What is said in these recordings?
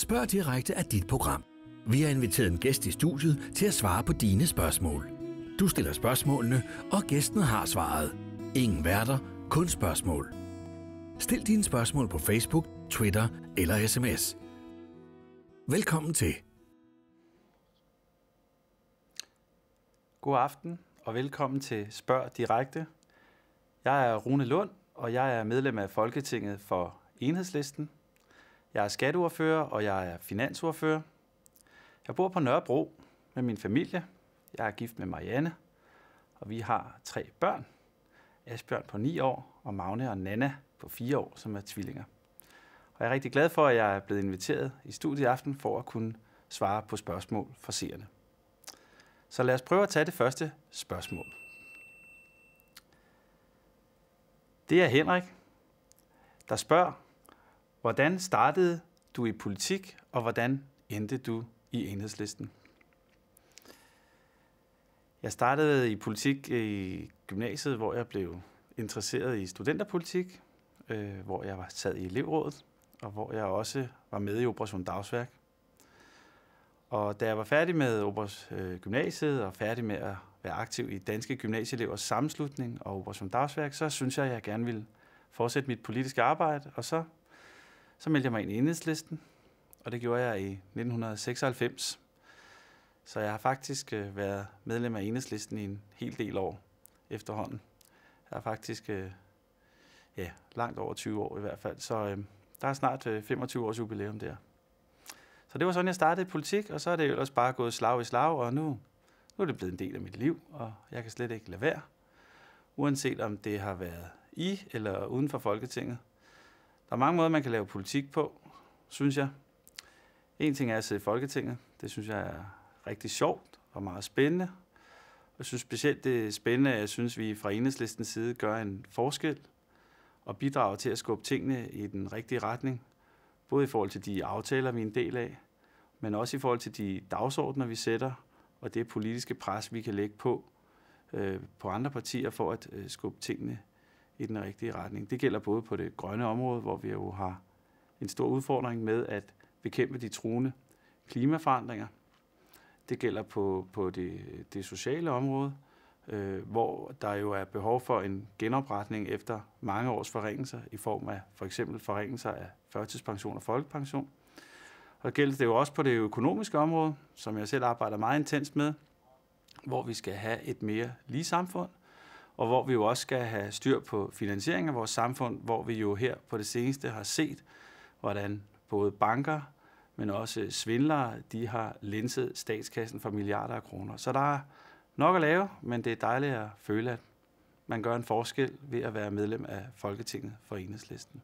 Spørg direkte af dit program. Vi har inviteret en gæst i studiet til at svare på dine spørgsmål. Du stiller spørgsmålene, og gæsten har svaret. Ingen værter, kun spørgsmål. Stil dine spørgsmål på Facebook, Twitter eller sms. Velkommen til. God aften og velkommen til Spørg Direkte. Jeg er Rune Lund, og jeg er medlem af Folketinget for Enhedslisten – jeg er skatteordfører, og jeg er finansordfører. Jeg bor på Nørrebro med min familie. Jeg er gift med Marianne, og vi har tre børn. Asbjørn på 9 år, og Magne og Nana på 4 år, som er tvillinger. Og jeg er rigtig glad for, at jeg er blevet inviteret i studiet i aften for at kunne svare på spørgsmål fra seerne. Så lad os prøve at tage det første spørgsmål. Det er Henrik, der spørger, Hvordan startede du i politik, og hvordan endte du i enhedslisten? Jeg startede i politik i gymnasiet, hvor jeg blev interesseret i studenterpolitik, øh, hvor jeg var sad i elevrådet, og hvor jeg også var med i Operation Dagsværk. Og da jeg var færdig med Operas, øh, gymnasiet og færdig med at være aktiv i Danske Gymnasieelevers Sammenslutning og Operation Dagsværk, så synes jeg, at jeg gerne ville fortsætte mit politiske arbejde, og så så meldte jeg mig ind i enhedslisten, og det gjorde jeg i 1996. Så jeg har faktisk øh, været medlem af enhedslisten i en hel del år efterhånden. Jeg har faktisk øh, ja, langt over 20 år i hvert fald, så øh, der er snart 25 års jubilæum der. Så det var sådan, jeg startede i politik, og så er det også bare gået slag i slag, og nu, nu er det blevet en del af mit liv, og jeg kan slet ikke lade være. Uanset om det har været i eller uden for Folketinget, der er mange måder, man kan lave politik på, synes jeg. En ting er at sidde i Folketinget. Det synes jeg er rigtig sjovt og meget spændende. Jeg synes specielt det er spændende, at jeg synes, at vi fra enhedslistens side gør en forskel og bidrager til at skubbe tingene i den rigtige retning. Både i forhold til de aftaler, vi er en del af, men også i forhold til de dagsordner, vi sætter, og det politiske pres, vi kan lægge på øh, på andre partier for at øh, skubbe tingene i den rigtige retning. Det gælder både på det grønne område, hvor vi jo har en stor udfordring med at bekæmpe de truende klimaforandringer. Det gælder på, på det, det sociale område, øh, hvor der jo er behov for en genopretning efter mange års forringelser i form af for eksempel forringelser af førtidspension og folkepension. Og det gælder det jo også på det økonomiske område, som jeg selv arbejder meget intens med, hvor vi skal have et mere lige samfund, og hvor vi jo også skal have styr på finansiering af vores samfund, hvor vi jo her på det seneste har set, hvordan både banker, men også svindlere, de har linset statskassen for milliarder af kroner. Så der er nok at lave, men det er dejligt at føle, at man gør en forskel ved at være medlem af Folketinget for Enhedslisten.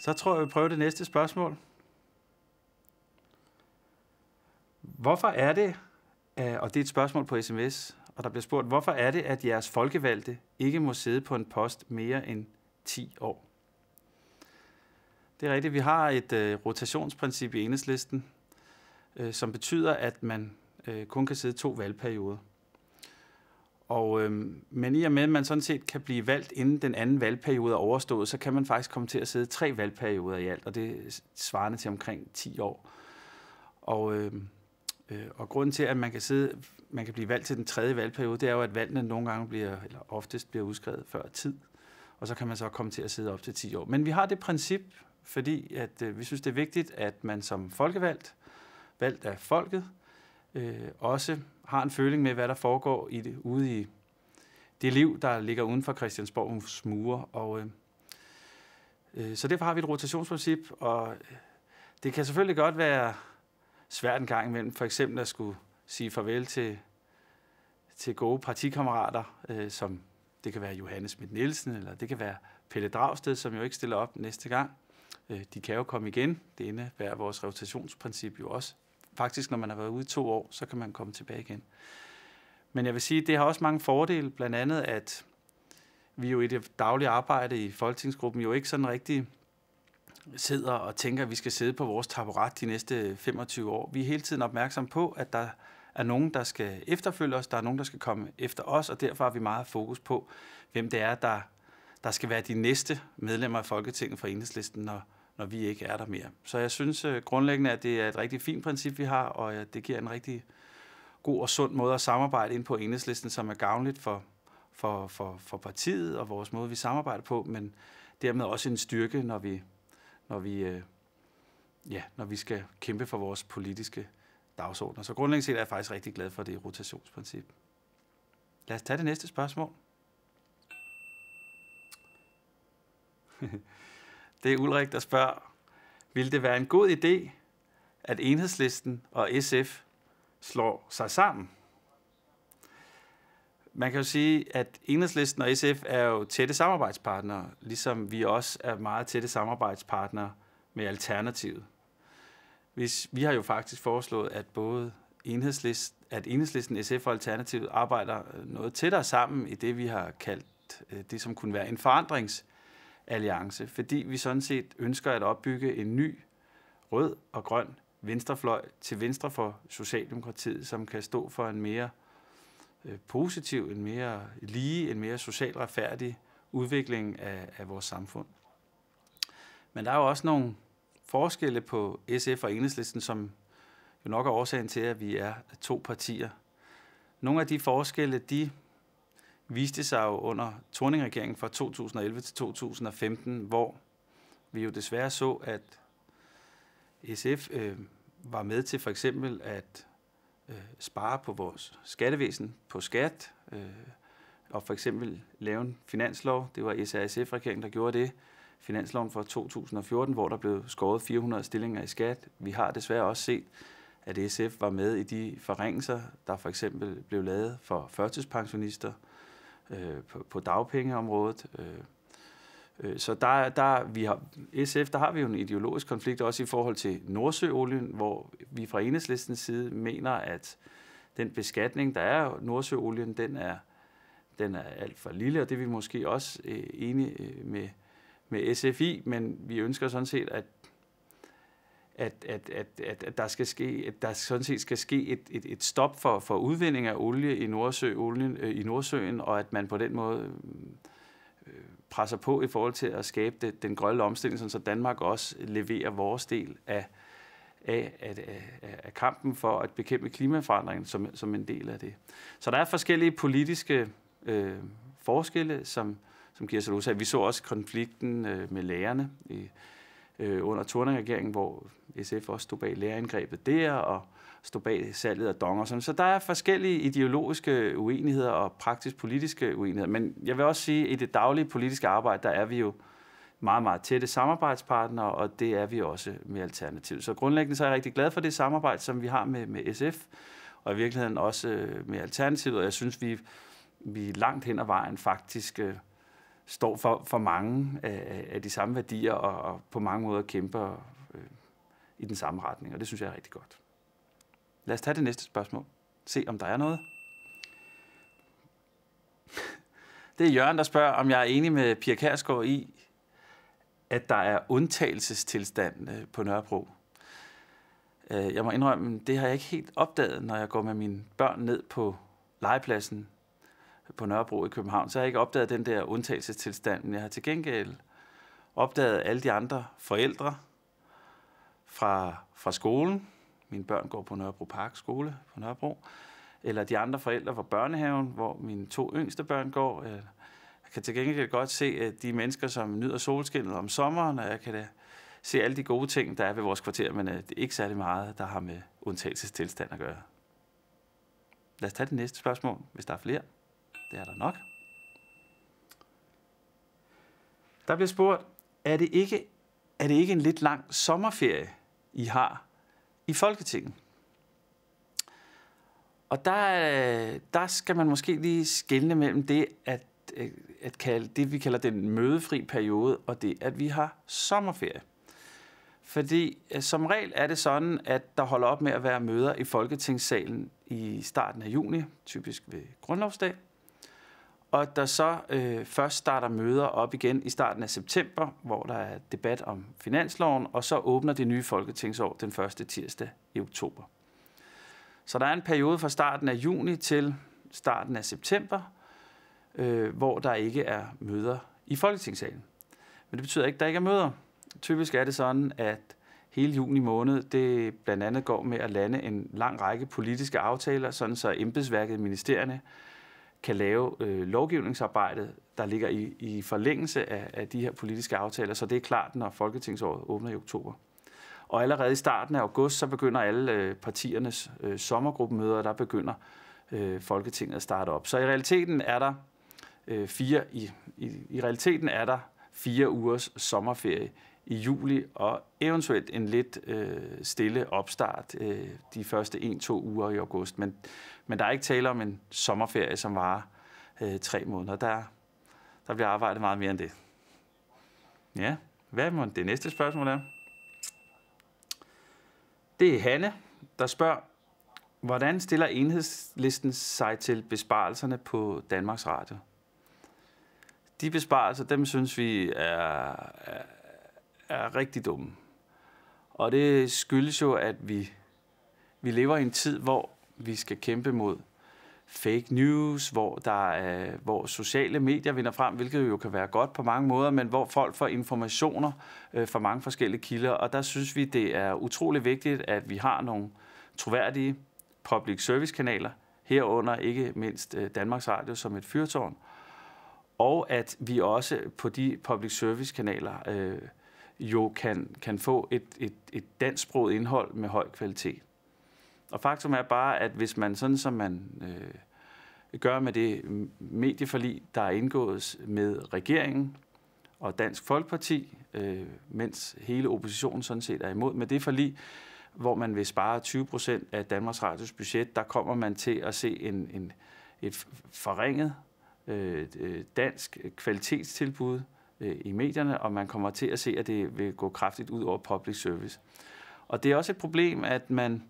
Så tror jeg, vi prøver det næste spørgsmål. Hvorfor er det, og det er et spørgsmål på sms, og der bliver spurgt, hvorfor er det, at jeres folkevalgte ikke må sidde på en post mere end 10 år? Det er rigtigt, vi har et øh, rotationsprincip i enhedslisten, øh, som betyder, at man øh, kun kan sidde to valgperioder. Og, øh, men i og med, at man sådan set kan blive valgt inden den anden valgperiode er overstået, så kan man faktisk komme til at sidde tre valgperioder i alt, og det svarer til omkring 10 år. Og, øhm, øh, og grunden til, at man kan sidde man kan blive valgt til den tredje valgperiode, det er jo, at valgene nogle gange bliver, eller oftest bliver udskrevet før tid, og så kan man så komme til at sidde op til 10 år. Men vi har det princip, fordi at, øh, vi synes, det er vigtigt, at man som folkevalgt, valgt af folket, øh, også har en føling med, hvad der foregår i det, ude i det liv, der ligger uden for Christiansborgs mure. Og, øh, øh, så derfor har vi et rotationsprincip, og det kan selvfølgelig godt være svært en gang imellem, for eksempel at skulle sige farvel til, til gode partikammerater, øh, som det kan være Johannes Schmidt Nielsen, eller det kan være Pelle Dragsted, som jo ikke stiller op næste gang. Øh, de kan jo komme igen. Det indebærer vores rotationsprincip jo også. Faktisk, når man har været ude i to år, så kan man komme tilbage igen. Men jeg vil sige, at det har også mange fordele, blandt andet at vi jo i det daglige arbejde i folketingsgruppen jo ikke sådan rigtig sidder og tænker, at vi skal sidde på vores taburet de næste 25 år. Vi er hele tiden opmærksom på, at der er nogen, der skal efterfølge os, der er nogen, der skal komme efter os, og derfor har vi meget fokus på, hvem det er, der, der skal være de næste medlemmer af Folketinget fra enhedslisten, når, når vi ikke er der mere. Så jeg synes øh, grundlæggende, at det er et rigtig fint princip, vi har, og øh, det giver en rigtig god og sund måde at samarbejde ind på enhedslisten, som er gavnligt for, for, for, for partiet og vores måde, vi samarbejder på, men dermed også en styrke, når vi, når vi, øh, ja, når vi skal kæmpe for vores politiske dagsordner. Så grundlæggende set er jeg faktisk rigtig glad for det rotationsprincip. Lad os tage det næste spørgsmål. det er Ulrik, der spørger, vil det være en god idé, at enhedslisten og SF slår sig sammen? Man kan jo sige, at enhedslisten og SF er jo tætte samarbejdspartnere, ligesom vi også er meget tætte samarbejdspartnere med Alternativet. Hvis, vi har jo faktisk foreslået, at både enhedslist, at enhedslisten, SF og Alternativet arbejder øh, noget tættere sammen i det, vi har kaldt øh, det, som kunne være en forandringsalliance, fordi vi sådan set ønsker at opbygge en ny rød og grøn venstrefløj til venstre for Socialdemokratiet, som kan stå for en mere øh, positiv, en mere lige, en mere socialt retfærdig udvikling af, af vores samfund. Men der er jo også nogle forskelle på SF og Enhedslisten, som jo nok er årsagen til, at vi er to partier. Nogle af de forskelle, de viste sig jo under Torning-regeringen fra 2011 til 2015, hvor vi jo desværre så, at SF øh, var med til for eksempel at øh, spare på vores skattevæsen, på skat, øh, og for eksempel lave en finanslov. Det var SRSF-regeringen, der gjorde det, finansloven for 2014, hvor der blev skåret 400 stillinger i skat. Vi har desværre også set, at SF var med i de forringelser, der for eksempel blev lavet for førtidspensionister øh, på, på dagpengeområdet. Øh, øh så der, der, vi har, SF, der har vi jo en ideologisk konflikt, også i forhold til Nordsøolien, hvor vi fra enhedslistens side mener, at den beskatning, der er Nordsøolien, den er, den er alt for lille, og det er vi måske også øh, enige øh, med med SFI, men vi ønsker sådan set, at at, at, at, at, at der, skal ske, at der sådan set skal ske et, et, et stop for, for udvinding af olie i, Nordsø, olien, øh, i Nordsøen, og at man på den måde øh, presser på i forhold til at skabe det, den grønne omstilling, så Danmark også leverer vores del af, af, af, af, af kampen for at bekæmpe klimaforandringen som, som en del af det. Så der er forskellige politiske øh, forskelle, som, som Kirsten Lose Vi så også konflikten øh, med lærerne i, øh, under Thorning-regeringen, hvor SF også stod bag lærerindgrebet der, og stod bag salget af donger. Så der er forskellige ideologiske uenigheder og praktisk politiske uenigheder. Men jeg vil også sige, at i det daglige politiske arbejde, der er vi jo meget, meget tætte samarbejdspartnere, og det er vi også med Alternativ. Så grundlæggende så er jeg rigtig glad for det samarbejde, som vi har med, med SF, og i virkeligheden også øh, med Alternativet, og jeg synes, vi, vi langt hen ad vejen faktisk øh, står for, for mange af, øh, af de samme værdier og, og på mange måder kæmper øh, i den samme retning, og det synes jeg er rigtig godt. Lad os tage det næste spørgsmål. Se, om der er noget. Det er Jørgen, der spørger, om jeg er enig med Pia Kærsgaard i, at der er undtagelsestilstand øh, på Nørrebro. Øh, jeg må indrømme, det har jeg ikke helt opdaget, når jeg går med mine børn ned på legepladsen på Nørrebro i København, så har jeg ikke opdaget den der undtagelsestilstand, men jeg har til gengæld opdaget alle de andre forældre fra, fra skolen. Mine børn går på Nørrebro Park skole på Nørrebro. Eller de andre forældre fra børnehaven, hvor mine to yngste børn går. Jeg kan til gengæld godt se, at de mennesker, som nyder solskinnet om sommeren, og jeg kan se alle de gode ting, der er ved vores kvarter, men øh, det er ikke særlig meget, der har med undtagelsestilstand at gøre. Lad os tage det næste spørgsmål, hvis der er flere. Det er der nok. Der bliver spurgt, er det ikke, er det ikke en lidt lang sommerferie, I har i Folketinget? Og der, der skal man måske lige skelne mellem det, at, at kalde, det vi kalder den mødefri periode, og det, at vi har sommerferie. Fordi øh, som regel er det sådan, at der holder op med at være møder i Folketingssalen i starten af juni, typisk ved grundlovsdag og der så øh, først starter møder op igen i starten af september, hvor der er debat om finansloven, og så åbner det nye folketingsår den første tirsdag i oktober. Så der er en periode fra starten af juni til starten af september, øh, hvor der ikke er møder i folketingssalen. Men det betyder ikke, at der ikke er møder. Typisk er det sådan, at hele juni måned, det blandt andet går med at lande en lang række politiske aftaler, sådan så embedsværket i ministerierne kan lave øh, lovgivningsarbejdet, der ligger i, i forlængelse af, af de her politiske aftaler. Så det er klart, når Folketingsåret åbner i oktober. Og allerede i starten af august, så begynder alle øh, partiernes øh, sommergruppemøder, der begynder øh, Folketinget at starte op. Så i realiteten er der øh, fire i, i, i realiteten er der fire ugers sommerferie i juli, og eventuelt en lidt øh, stille opstart øh, de første 1-2 uger i august. Men men der er ikke tale om en sommerferie, som varer øh, tre måneder. Der, der bliver arbejdet meget mere end det. Ja, hvad må det næste spørgsmål er? Det er Hanne, der spørger, hvordan stiller enhedslisten sig til besparelserne på Danmarks Radio? De besparelser, dem synes vi er, er, er rigtig dumme. Og det skyldes jo, at vi, vi lever i en tid, hvor vi skal kæmpe mod fake news, hvor, der, øh, hvor sociale medier vinder frem, hvilket jo kan være godt på mange måder, men hvor folk får informationer øh, fra mange forskellige kilder. Og der synes vi, det er utrolig vigtigt, at vi har nogle troværdige public service kanaler, herunder ikke mindst øh, Danmarks Radio som et fyrtårn, og at vi også på de public service kanaler øh, jo kan, kan få et, et, et dansksproget indhold med høj kvalitet. Og faktum er bare, at hvis man sådan som man øh, gør med det medieforlig, der er indgået med regeringen og Dansk Folkeparti, øh, mens hele oppositionen sådan set er imod med det forlig, hvor man vil spare 20 procent af Danmarks Radios budget, der kommer man til at se en, en, et forringet øh, øh, dansk kvalitetstilbud øh, i medierne, og man kommer til at se, at det vil gå kraftigt ud over public service. Og det er også et problem, at man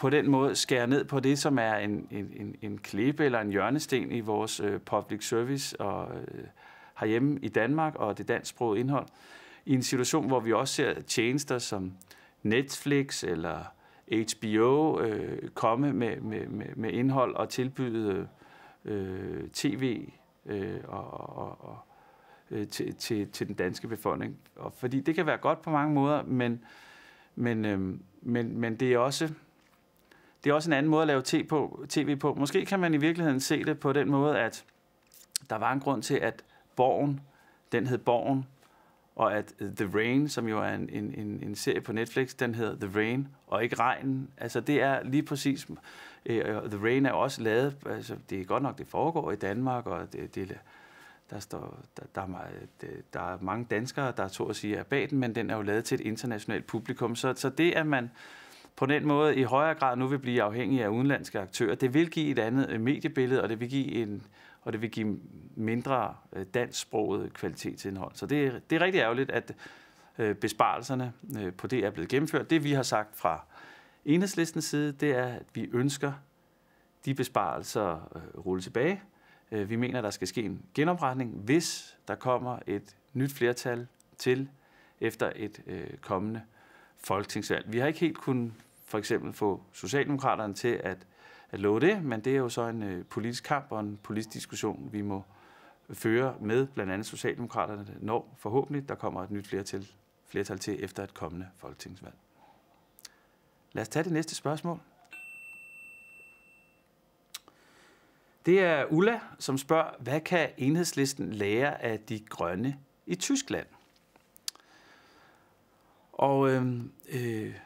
på den måde skære ned på det, som er en, en, en klippe eller en hjørnesten i vores øh, public service og øh, herhjemme i Danmark og det dansksprogede indhold. I en situation, hvor vi også ser tjenester som Netflix eller HBO øh, komme med, med, med, med indhold og tilbyde øh, tv øh, og, og, og, øh, til, til, til den danske befolkning. Og fordi det kan være godt på mange måder, men, men, øh, men, men det er også det er også en anden måde at lave TV på. TV på. Måske kan man i virkeligheden se det på den måde, at der var en grund til, at Borgen, den hed Borgen, og at The Rain, som jo er en, en, en, en serie på Netflix, den hedder The Rain, og ikke Regnen. Altså det er lige præcis, øh, The Rain er også lavet, altså det er godt nok, det foregår i Danmark, og det, det der, står, der, der, er meget, der er mange danskere, der to at sige er bag den, men den er jo lavet til et internationalt publikum. Så, så det, at man på den måde i højere grad nu vil blive afhængige af udenlandske aktører. Det vil give et andet øh, mediebillede, og det vil give, en, og det vil give mindre øh, dansksproget kvalitetsindhold. Så det er, det er rigtig ærgerligt, at øh, besparelserne på det er blevet gennemført. Det vi har sagt fra enhedslistens side, det er, at vi ønsker de besparelser rulle tilbage. Vi mener, der skal ske en genopretning, hvis der kommer et nyt flertal til efter et kommende folketingsvalg. Vi har ikke helt kunnet for eksempel få Socialdemokraterne til at, at love det, men det er jo så en øh, politisk kamp og en politisk diskussion, vi må føre med blandt andet Socialdemokraterne, når forhåbentlig der kommer et nyt flertal, flertal til efter et kommende folketingsvalg. Lad os tage det næste spørgsmål. Det er Ulla, som spørger, hvad kan enhedslisten lære af de grønne i Tyskland? Og øhm, øh, øh,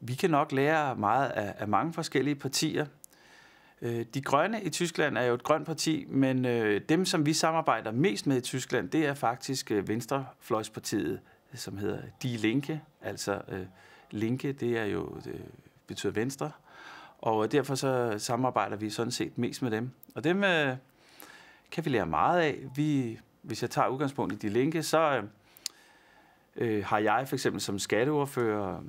vi kan nok lære meget af, af mange forskellige partier. Øh, de grønne i Tyskland er jo et grønt parti, men øh, dem, som vi samarbejder mest med i Tyskland, det er faktisk øh, Venstrefløjspartiet, som hedder Die Linke. Altså Linke, det er jo det betyder venstre, og derfor så samarbejder vi sådan set mest med dem. Og dem kan vi lære meget af. Vi, hvis jeg tager udgangspunkt i Die Linke, så har jeg for eksempel som skatteordfører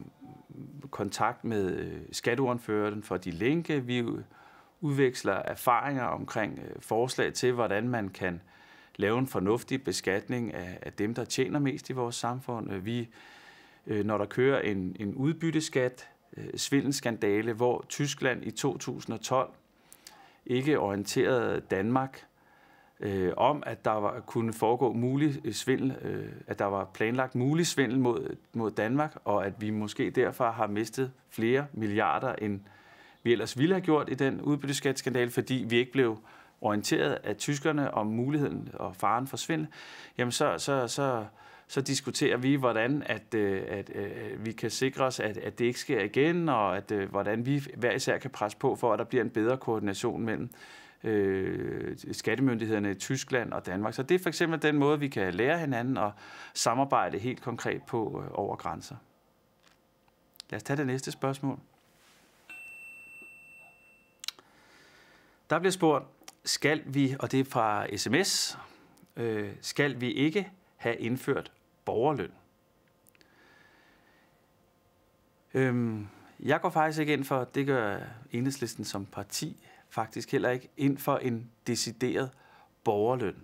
kontakt med øh, skatteordføreren for De Linke. Vi udveksler erfaringer omkring øh, forslag til, hvordan man kan lave en fornuftig beskatning af, af dem, der tjener mest i vores samfund. Øh, vi, når der kører en, en udbytteskat, svindelskandale, hvor Tyskland i 2012 ikke orienterede Danmark øh, om, at der var, kunne foregå mulig øh, svindel, øh, at der var planlagt mulig svindel mod, mod Danmark, og at vi måske derfor har mistet flere milliarder, end vi ellers ville have gjort i den udbytteskatskandal, fordi vi ikke blev orienteret af tyskerne om muligheden og faren for svindel, jamen så, så, så, så diskuterer vi, hvordan at, øh, at, at øh, vi kan sikre os, at, at det ikke sker igen, og at, hvordan vi hver især kan presse på for, at der bliver en bedre koordination mellem øh, skattemyndighederne i Tyskland og Danmark. Så det er for eksempel den måde, vi kan lære hinanden og samarbejde helt konkret på øh, over grænser. Lad os tage det næste spørgsmål. Der bliver spurgt, skal vi, og det er fra sms, øh, skal vi ikke have indført borgerløn? Øhm, jeg går faktisk ikke ind for, det gør enhedslisten som parti faktisk heller ikke ind for en decideret borgerløn.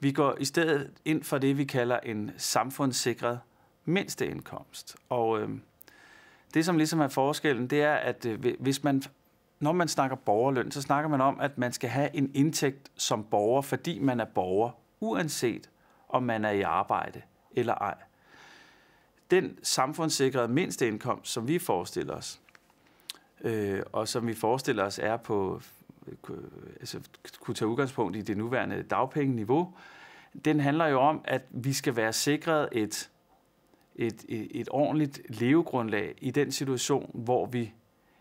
Vi går i stedet ind for det, vi kalder en samfundssikret mindsteindkomst. Og øh, det, som ligesom er forskellen, det er, at øh, hvis man, når man snakker borgerløn, så snakker man om, at man skal have en indtægt som borger, fordi man er borger, uanset om man er i arbejde eller ej. Den samfundssikrede mindsteindkomst, som vi forestiller os, øh, og som vi forestiller os er på altså, kunne tage udgangspunkt i det nuværende dagpengeniveau, den handler jo om, at vi skal være sikret et, et, et, et ordentligt levegrundlag i den situation, hvor vi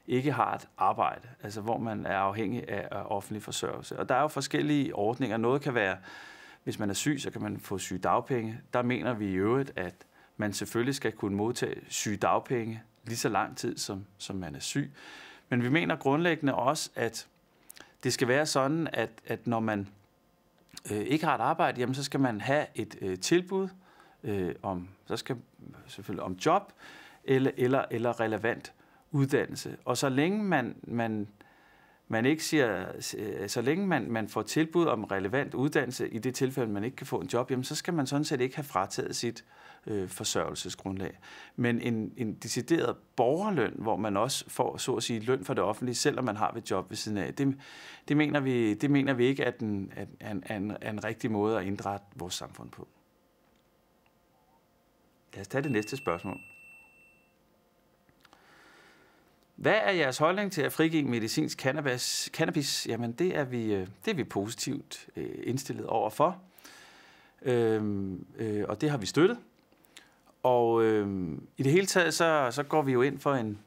ikke har et arbejde, altså hvor man er afhængig af offentlig forsørgelse. Og der er jo forskellige ordninger. Noget kan være, hvis man er syg, så kan man få sygedagpenge. Der mener vi i øvrigt, at man selvfølgelig skal kunne modtage sygedagpenge lige så lang tid, som, som man er syg. Men vi mener grundlæggende også, at det skal være sådan, at, at når man øh, ikke har et arbejde, jamen, så skal man have et øh, tilbud øh, om, så skal, selvfølgelig om job eller, eller, eller relevant uddannelse. Og så længe man, man man ikke siger, øh, så længe man, man får tilbud om relevant uddannelse, i det tilfælde, man ikke kan få en job, jamen, så skal man sådan set ikke have frataget sit øh, forsørgelsesgrundlag. Men en, en decideret borgerløn, hvor man også får, så at sige, løn fra det offentlige, selvom man har et job ved siden af, det, det, mener, vi, det mener vi ikke er, den, er, er, en, er en rigtig måde at indrette vores samfund på. Lad os tage det næste spørgsmål. Hvad er jeres holdning til at frigive medicinsk cannabis? cannabis? Jamen, det er vi, øh, det er vi positivt øh, indstillet over for. Øhm, øh, og det har vi støttet. Og øhm, i det hele taget, så, så går vi jo ind for en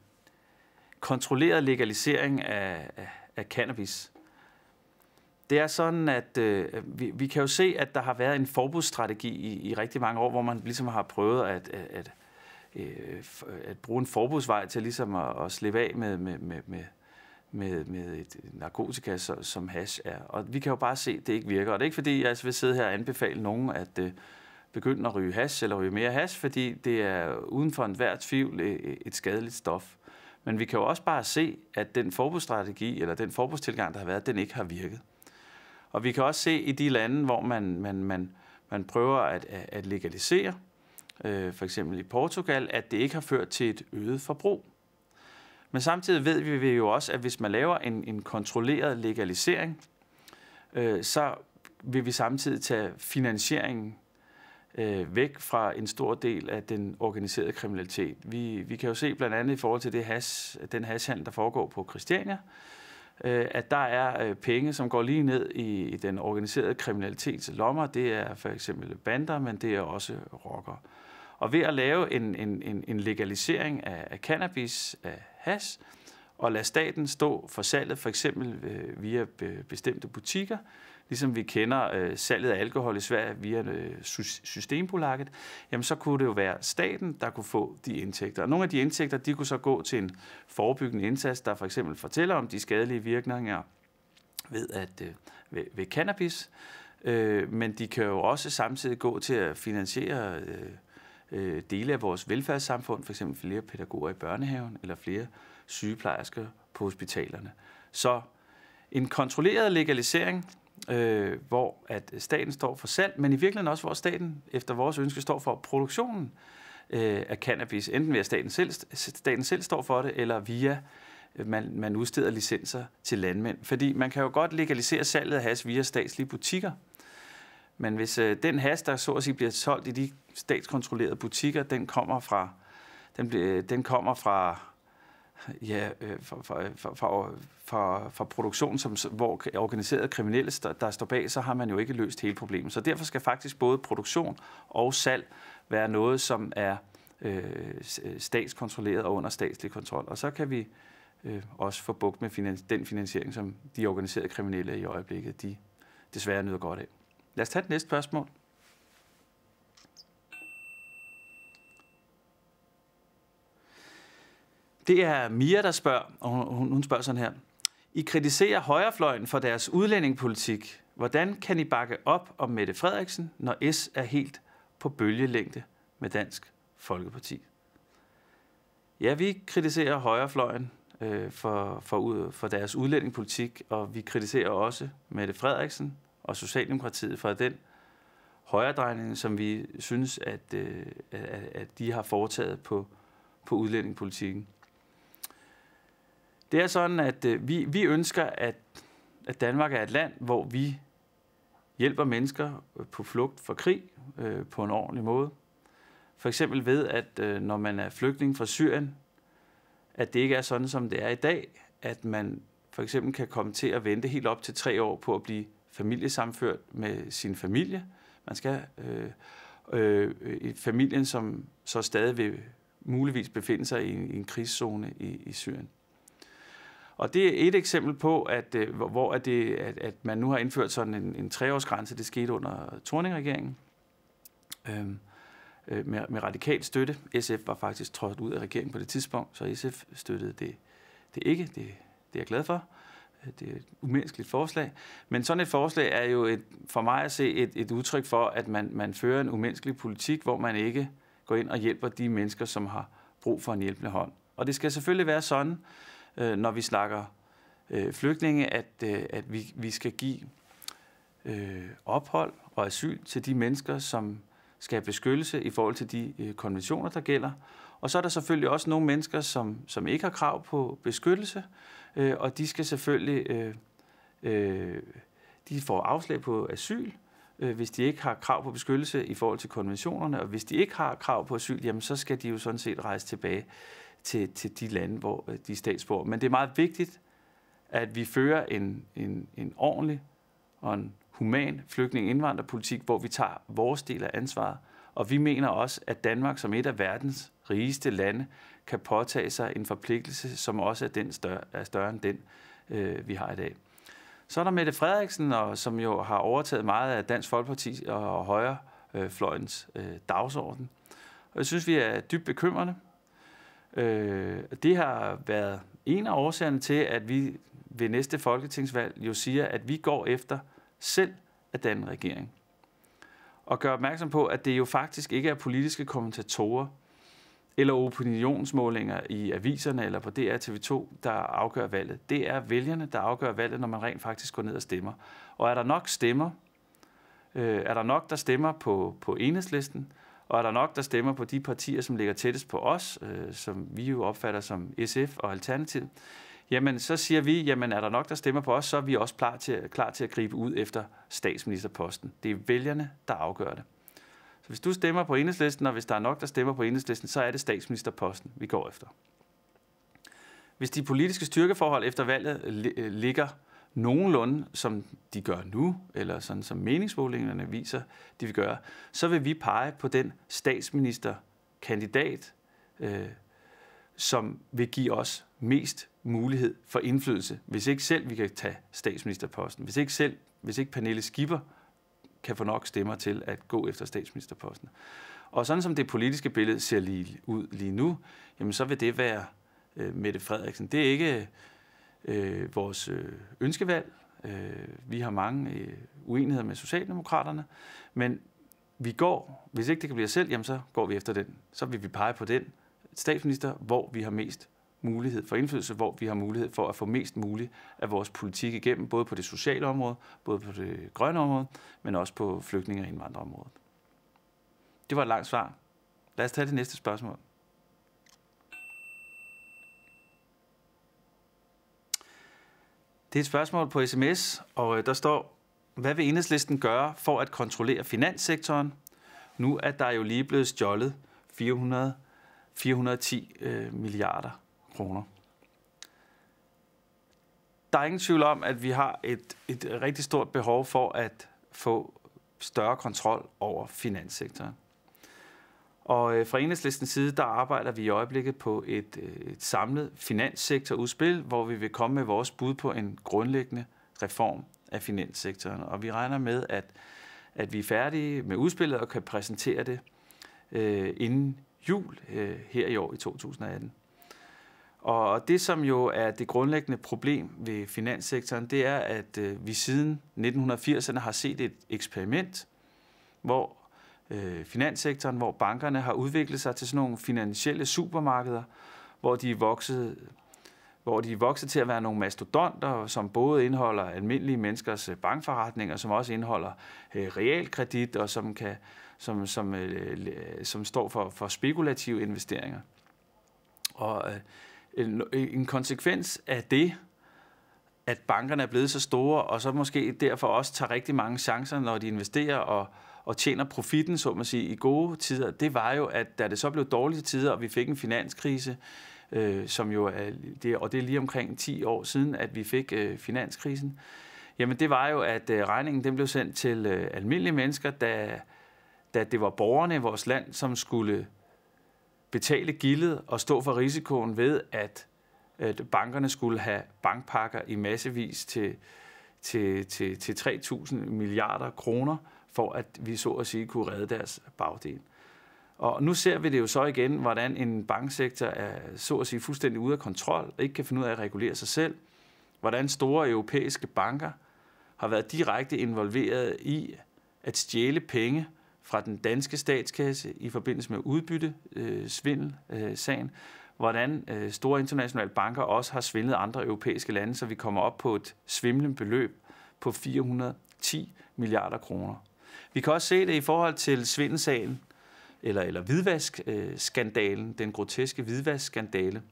kontrolleret legalisering af, af, af cannabis. Det er sådan, at øh, vi, vi kan jo se, at der har været en forbudsstrategi i, i rigtig mange år, hvor man ligesom har prøvet at, at, at Øh, at bruge en forbudsvej til ligesom at, at slippe af med, med, med, med med, med et narkotika så, som hash er. Og vi kan jo bare se, at det ikke virker. Og det er ikke fordi, jeg altså vil sidde her og anbefale nogen at uh, øh, begynde at ryge hash eller ryge mere hash, fordi det er uden for enhver tvivl øh, et skadeligt stof. Men vi kan jo også bare se, at den forbudsstrategi eller den forbudstilgang, der har været, den ikke har virket. Og vi kan også se i de lande, hvor man, man, man, man prøver at, at legalisere, øh, for eksempel i Portugal, at det ikke har ført til et øget forbrug. Men samtidig ved vi jo også, at hvis man laver en, en kontrolleret legalisering, øh, så vil vi samtidig tage finansieringen øh, væk fra en stor del af den organiserede kriminalitet. Vi, vi kan jo se blandt andet i forhold til det has, den hashandel, der foregår på Christiania, øh, at der er øh, penge, som går lige ned i, i den organiserede kriminalitets lommer. Det er for eksempel bander, men det er også rockere. Øh, og ved at lave en, en, en, en legalisering af, af cannabis, af has, og lade staten stå for salget, for eksempel øh, via bestemte butikker, ligesom vi kender øh, salget af alkohol i Sverige via øh, Systembolaget, jamen så kunne det jo være staten, der kunne få de indtægter. Og nogle af de indtægter, de kunne så gå til en forebyggende indsats, der for eksempel fortæller om de skadelige virkninger ved, at, øh, ved, ved cannabis, øh, men de kan jo også samtidig gå til at finansiere øh, øh, dele af vores velfærdssamfund, f.eks. flere pædagoger i børnehaven eller flere sygeplejersker på hospitalerne. Så en kontrolleret legalisering, øh, hvor at staten står for salg, men i virkeligheden også, hvor staten efter vores ønske står for produktionen øh, af cannabis, enten ved at staten selv, staten selv står for det, eller via øh, man, man udsteder licenser til landmænd. Fordi man kan jo godt legalisere salget af has via statslige butikker, men hvis øh, den hash, der så at sige bliver solgt i de statskontrollerede butikker, den kommer fra, den, bliver, øh, den kommer fra, ja, øh, fra, fra, øh, fra, fra, fra produktion, som, hvor organiserede kriminelle, der, der står bag, så har man jo ikke løst hele problemet. Så derfor skal faktisk både produktion og salg være noget, som er øh, øh statskontrolleret og under statslig kontrol. Og så kan vi øh, også få bugt med finans- den finansiering, som de organiserede kriminelle i øjeblikket, de desværre nyder godt af. Lad os tage det næste spørgsmål. Det er Mia, der spørger, og hun, hun spørger sådan her. I kritiserer højrefløjen for deres udlændingepolitik. Hvordan kan I bakke op om Mette Frederiksen, når S er helt på bølgelængde med Dansk Folkeparti? Ja, vi kritiserer højrefløjen øh, for, for, for deres udlændingepolitik, og vi kritiserer også Mette Frederiksen og Socialdemokratiet fra den højredrejning, som vi synes, øh, at, at, at de har foretaget på, på udlændingepolitikken. Det er sådan, at øh, vi, vi ønsker, at, at Danmark er et land, hvor vi hjælper mennesker på flugt fra krig øh, på en ordentlig måde. For eksempel ved, at øh, når man er flygtning fra Syrien, at det ikke er sådan, som det er i dag, at man for eksempel kan komme til at vente helt op til tre år på at blive familiesamført med sin familie. Man skal øh, øh, i familien, som så stadig vil muligvis befinde sig i en, i en krigszone i, i Syrien. Og det er et eksempel på, at, øh, hvor er det, at, at man nu har indført sådan en, en treårsgrænse. Det skete under Torning-regeringen øhm, øh, med, med radikal støtte. SF var faktisk trådt ud af regeringen på det tidspunkt, så SF støttede det, det ikke. Det, det er jeg glad for. Øh, det er et umenneskeligt forslag. Men sådan et forslag er jo et, for mig at se et, et udtryk for, at man, man fører en umenneskelig politik, hvor man ikke går ind og hjælper de mennesker, som har brug for en hjælpende hånd. Og det skal selvfølgelig være sådan, øh, når vi snakker øh, flygtninge, at, øh, at vi, vi skal give øh, ophold og asyl til de mennesker, som skal have beskyttelse i forhold til de øh, konventioner, der gælder. Og så er der selvfølgelig også nogle mennesker, som, som ikke har krav på beskyttelse, øh, og de skal selvfølgelig, øh, øh, de får afslag på asyl, øh, hvis de ikke har krav på beskyttelse i forhold til konventionerne, og hvis de ikke har krav på asyl, jamen så skal de jo sådan set rejse tilbage til, til de lande, hvor øh, de er statsborger. Men det er meget vigtigt, at vi fører en, en, en ordentlig og en human flygtning-indvandrerpolitik, hvor vi tager vores del af ansvaret. Og vi mener også, at Danmark som et af verdens rigeste lande kan påtage sig en forpligtelse, som også er, den større, er større end den, øh, vi har i dag. Så er der Mette Frederiksen, og, som jo har overtaget meget af Dansk Folkeparti og højrefløjens øh, øh, dagsorden. Og jeg synes, vi er dybt bekymrende. Øh, det har været en af årsagerne til, at vi ved næste folketingsvalg jo siger, at vi går efter selv at danne regering. Og gør opmærksom på, at det jo faktisk ikke er politiske kommentatorer, eller opinionsmålinger i aviserne eller på DR TV2, der afgør valget. Det er vælgerne, der afgør valget, når man rent faktisk går ned og stemmer. Og er der nok stemmer, øh, er der nok, der stemmer på, på enhedslisten, og er der nok, der stemmer på de partier, som ligger tættest på os, øh, som vi jo opfatter som SF og Alternativ, jamen så siger vi, jamen er der nok, der stemmer på os, så er vi også klar til, klar til at gribe ud efter statsministerposten. Det er vælgerne, der afgør det. Så hvis du stemmer på enhedslisten, og hvis der er nok, der stemmer på enhedslisten, så er det statsministerposten, vi går efter. Hvis de politiske styrkeforhold efter valget ligger nogenlunde, som de gør nu, eller sådan som meningsmålingerne viser, de vil gøre, så vil vi pege på den statsministerkandidat, øh, som vil give os mest mulighed for indflydelse, hvis ikke selv vi kan tage statsministerposten, hvis ikke selv, hvis ikke Pernille Skipper kan få nok stemmer til at gå efter statsministerposten. Og sådan som det politiske billede ser lige ud lige nu, jamen så vil det være øh, Mette Frederiksen. Det er ikke øh, vores øh, ønskevalg. Øh, vi har mange øh, uenigheder med Socialdemokraterne, men vi går, hvis ikke det kan blive os selv, jamen så går vi efter den. Så vil vi pege på den statsminister, hvor vi har mest mulighed for indflydelse, hvor vi har mulighed for at få mest muligt af vores politik igennem, både på det sociale område, både på det grønne område, men også på flygtninge- og indvandrerområdet. Det var et langt svar. Lad os tage det næste spørgsmål. Det er et spørgsmål på sms, og øh, der står, hvad vil enhedslisten gøre for at kontrollere finanssektoren? Nu er der jo lige blevet stjålet 400, 410 øh, milliarder kroner. Der er ingen tvivl om, at vi har et, et rigtig stort behov for at få større kontrol over finanssektoren. Og øh, fra enhedslistens side, der arbejder vi i øjeblikket på et, øh, et samlet finanssektorudspil, hvor vi vil komme med vores bud på en grundlæggende reform af finanssektoren. Og vi regner med, at, at vi er færdige med udspillet og kan præsentere det øh, inden jul øh, her i år i 2018. Og det, som jo er det grundlæggende problem ved finanssektoren, det er, at øh, vi siden 1980'erne har set et eksperiment, hvor øh, finanssektoren, hvor bankerne har udviklet sig til sådan nogle finansielle supermarkeder, hvor de er vokset hvor de er vokset til at være nogle mastodonter, som både indeholder almindelige menneskers øh, bankforretninger, som også indeholder realkredit, og som, kan, som, som, som står for, for spekulative investeringer. Og en, konsekvens af det, at bankerne er blevet så store, og så måske derfor også tager rigtig mange chancer, når de investerer og, og tjener profitten, så man sige, i gode tider, det var jo, at da det så blev dårlige tider, og vi fik en finanskrise, øh, som jo er, det, og det er lige omkring 10 år siden, at vi fik øh, finanskrisen, jamen det var jo, at øh, regningen den blev sendt til øh, almindelige mennesker, da, da det var borgerne i vores land, som skulle betale gildet og stå for risikoen ved, at bankerne skulle have bankpakker i massevis til, til, til, til 3.000 milliarder kroner, for at vi så at sige kunne redde deres bagdel. Og nu ser vi det jo så igen, hvordan en banksektor er så at sige fuldstændig ude af kontrol, og ikke kan finde ud af at regulere sig selv. Hvordan store europæiske banker har været direkte involveret i at stjæle penge fra den danske statskasse i forbindelse med udbytte, øh, svindel, øh, sagen, hvordan øh, store internationale banker også har svindlet andre europæiske lande, så vi kommer op på et svimlende beløb på 410 milliarder kroner. Vi kan også se det i forhold til svindelsagen, eller, eller hvidvaskskandalen, øh, den groteske hvidvaskskandale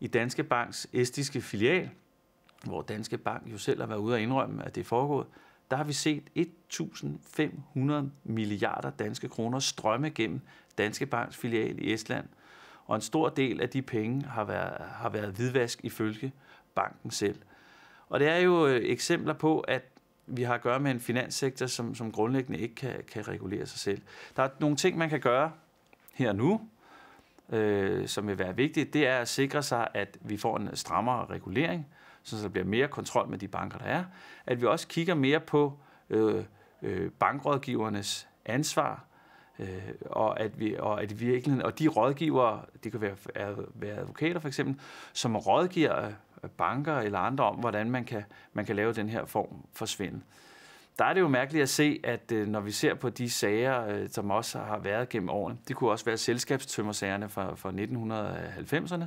i Danske Banks estiske filial, hvor Danske Bank jo selv har været ude og indrømme, at det er foregået, der har vi set 1.500 milliarder danske kroner strømme gennem Danske Banks filial i Estland, og en stor del af de penge har været, har været hvidvask ifølge banken selv. Og det er jo øh, eksempler på, at vi har at gøre med en finanssektor, som, som grundlæggende ikke kan, kan regulere sig selv. Der er nogle ting, man kan gøre her nu, øh, som vil være vigtigt. Det er at sikre sig, at vi får en strammere regulering, så der bliver mere kontrol med de banker, der er. At vi også kigger mere på øh, øh, bankrådgivernes ansvar, øh, og at vi og at virkeligheden, og de rådgivere, det kan være, være advokater for eksempel, som rådgiver øh, banker eller andre om, hvordan man kan, man kan lave den her form for svindel. Der er det jo mærkeligt at se, at øh, når vi ser på de sager, øh, som også har været gennem årene, det kunne også være selskabstømmersagerne fra, fra 1990'erne,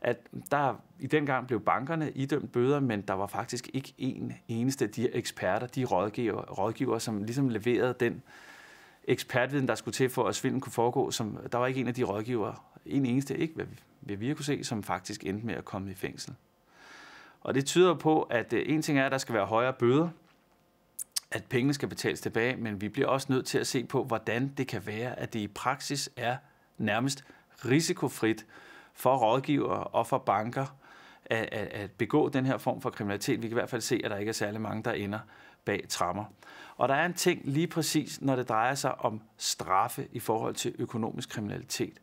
at der i den gang blev bankerne idømt bøder, men der var faktisk ikke en eneste af de eksperter, de rådgiver, rådgiver som ligesom leverede den ekspertviden, der skulle til for, at svindlen kunne foregå. Som, der var ikke en af de rådgivere, en eneste, ikke, hvad, hvad vi kunne se, som faktisk endte med at komme i fængsel. Og det tyder på, at øh, en ting er, at der skal være højere bøder, at pengene skal betales tilbage, men vi bliver også nødt til at se på, hvordan det kan være, at det i praksis er nærmest risikofrit for rådgivere og for banker at, at, at begå den her form for kriminalitet. Vi kan i hvert fald se, at der ikke er særlig mange, der ender bag trammer. Og der er en ting lige præcis, når det drejer sig om straffe i forhold til økonomisk kriminalitet.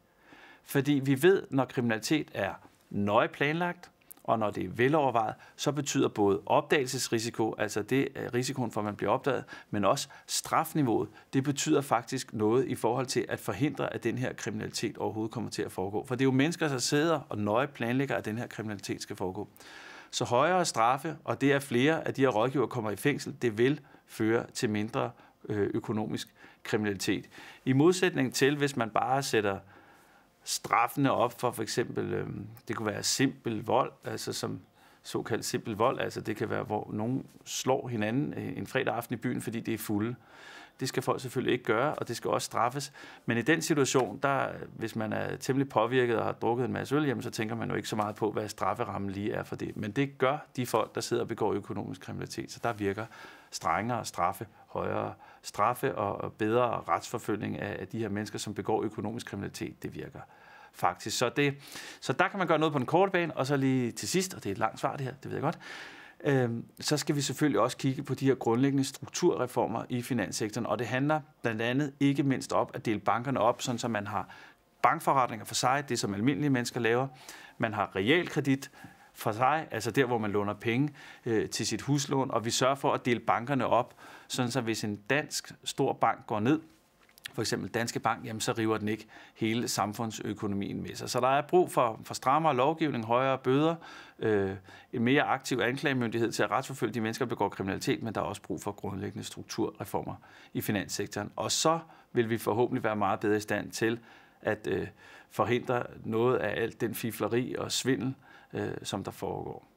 Fordi vi ved, når kriminalitet er nøje planlagt, og når det er velovervejet, så betyder både opdagelsesrisiko, altså det er øh, risikoen for, at man bliver opdaget, men også strafniveauet, det betyder faktisk noget i forhold til at forhindre, at den her kriminalitet overhovedet kommer til at foregå. For det er jo mennesker, der sidder og nøje planlægger, at den her kriminalitet skal foregå. Så højere straffe, og det er flere af de her rådgiver kommer i fængsel, det vil føre til mindre øh, økonomisk kriminalitet. I modsætning til, hvis man bare sætter straffene op for for eksempel, øh, det kunne være simpel vold, altså som såkaldt simpel vold, altså det kan være, hvor nogen slår hinanden øh, en fredag aften i byen, fordi det er fulde. Det skal folk selvfølgelig ikke gøre, og det skal også straffes. Men i den situation, der, hvis man er temmelig påvirket og har drukket en masse øl, jamen, så tænker man jo ikke så meget på, hvad strafferammen lige er for det. Men det gør de folk, der sidder og begår økonomisk kriminalitet, så der virker strengere straffe, højere straffe og bedre retsforfølgning af, de her mennesker, som begår økonomisk kriminalitet. Det virker faktisk. Så, det, så der kan man gøre noget på den korte bane, og så lige til sidst, og det er et langt svar det her, det ved jeg godt, øh, så skal vi selvfølgelig også kigge på de her grundlæggende strukturreformer i finanssektoren, og det handler blandt andet ikke mindst op at dele bankerne op, sådan så man har bankforretninger for sig, det som almindelige mennesker laver. Man har realkredit, for sig, altså der, hvor man låner penge øh, til sit huslån, og vi sørger for at dele bankerne op, sådan så hvis en dansk stor bank går ned, for eksempel Danske Bank, jamen så river den ikke hele samfundsøkonomien med sig. Så der er brug for, for strammere lovgivning, højere bøder, øh, en mere aktiv anklagemyndighed til at retsforfølge de mennesker, der begår kriminalitet, men der er også brug for grundlæggende strukturreformer i finanssektoren. Og så vil vi forhåbentlig være meget bedre i stand til at øh, forhindre noget af alt den fifleri og svindel, øh, som der foregår.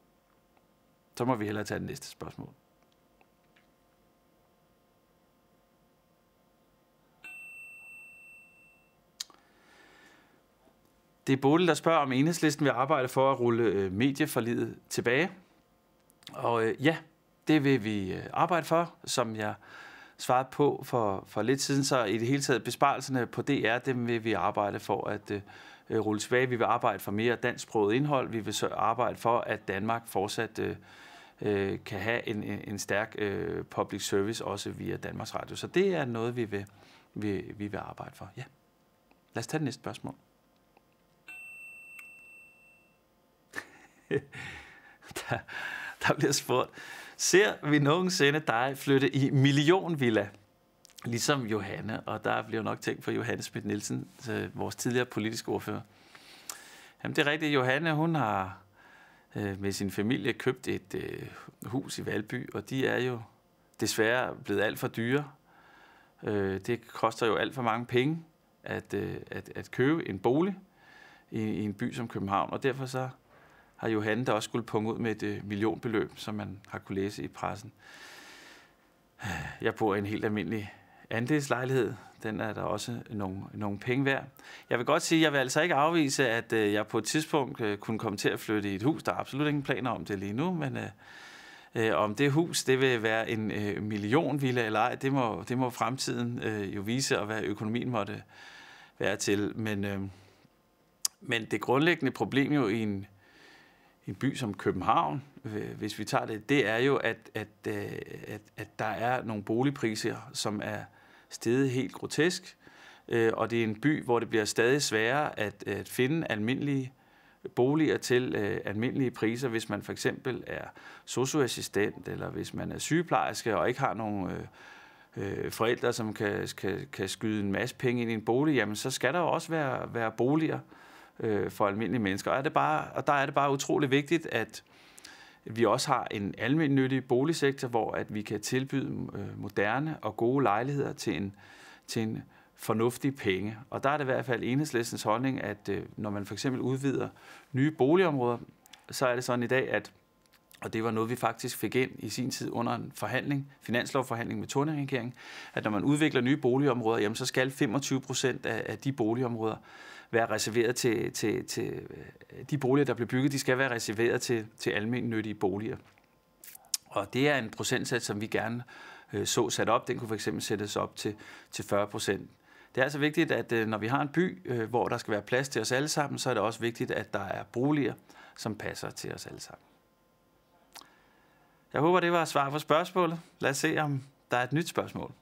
Så må vi hellere tage det næste spørgsmål. Det er Bodil, der spørger, om enhedslisten vil arbejde for at rulle øh, medieforlidet tilbage. Og øh, ja, det vil vi øh, arbejde for, som jeg svarede på for, for lidt siden. Så i det hele taget besparelserne på DR, dem vil vi arbejde for at, øh, Øh, rulle tilbage. Vi vil arbejde for mere dansksproget indhold. Vi vil så arbejde for, at Danmark fortsat øh, øh kan have en, en stærk øh, public service, også via Danmarks Radio. Så det er noget, vi vil, vi, vi vil arbejde for. Ja. Lad os tage det næste spørgsmål. der, der bliver spurgt, ser vi nogensinde dig flytte i millionvilla? ligesom Johanne, og der bliver nok tænkt på Johanne Schmidt Nielsen, øh, vores tidligere politiske ordfører. Jamen, det er rigtigt. Johanne, hun har øh, med sin familie købt et øh, hus i Valby, og de er jo desværre blevet alt for dyre. Øh, det koster jo alt for mange penge at, øh, at, at købe en bolig i, i en by som København, og derfor så har Johanne da også skulle punge ud med et øh, millionbeløb, som man har kunne læse i pressen. Jeg bor i en helt almindelig andelslejlighed. Den er der også nogle, nogle penge værd. Jeg vil godt sige, at jeg vil altså ikke afvise, at øh, jeg på et tidspunkt øh, kunne komme til at flytte i et hus. Der er absolut ingen planer om det lige nu, men øh, øh, om det hus det vil være en øh, millionvilla eller ej, det må, det må fremtiden øh, jo vise, og hvad økonomien måtte være til. Men, øh, men det grundlæggende problem jo i en, en by som København, øh, hvis vi tager det, det er jo, at, at, øh, at, at der er nogle boligpriser, som er steget helt grotesk, øh, og det er en by, hvor det bliver stadig sværere at, at finde almindelige boliger til øh, almindelige priser, hvis man for eksempel er socioassistent, eller hvis man er sygeplejerske og ikke har nogen øh, øh, forældre, som kan, kan, kan skyde en masse penge ind i en bolig, jamen så skal der jo også være, være boliger øh, for almindelige mennesker. Og, er det bare, og der er det bare utrolig vigtigt, at vi også har en almindelig boligsektor, hvor at vi kan tilbyde øh, moderne og gode lejligheder til en, til en fornuftig penge. Og der er det i hvert fald enhedslæstens holdning, at øh, når man for eksempel udvider nye boligområder, så er det sådan i dag, at og det var noget, vi faktisk fik ind i sin tid under en forhandling, finanslovforhandling med torning at når man udvikler nye boligområder, jamen, så skal 25 procent af, af de boligområder være reserveret til, til, til øh, de boliger, der bliver bygget, de skal være reserveret til, til almennyttige boliger. Og det er en procentsats, som vi gerne øh, så sat op. Den kunne fx sættes op til, til 40 procent. Det er altså vigtigt, at øh, når vi har en by, øh, hvor der skal være plads til os alle sammen, så er det også vigtigt, at der er boliger, som passer til os alle sammen. Jeg håber, det var svar på spørgsmålet. Lad os se, om der er et nyt spørgsmål.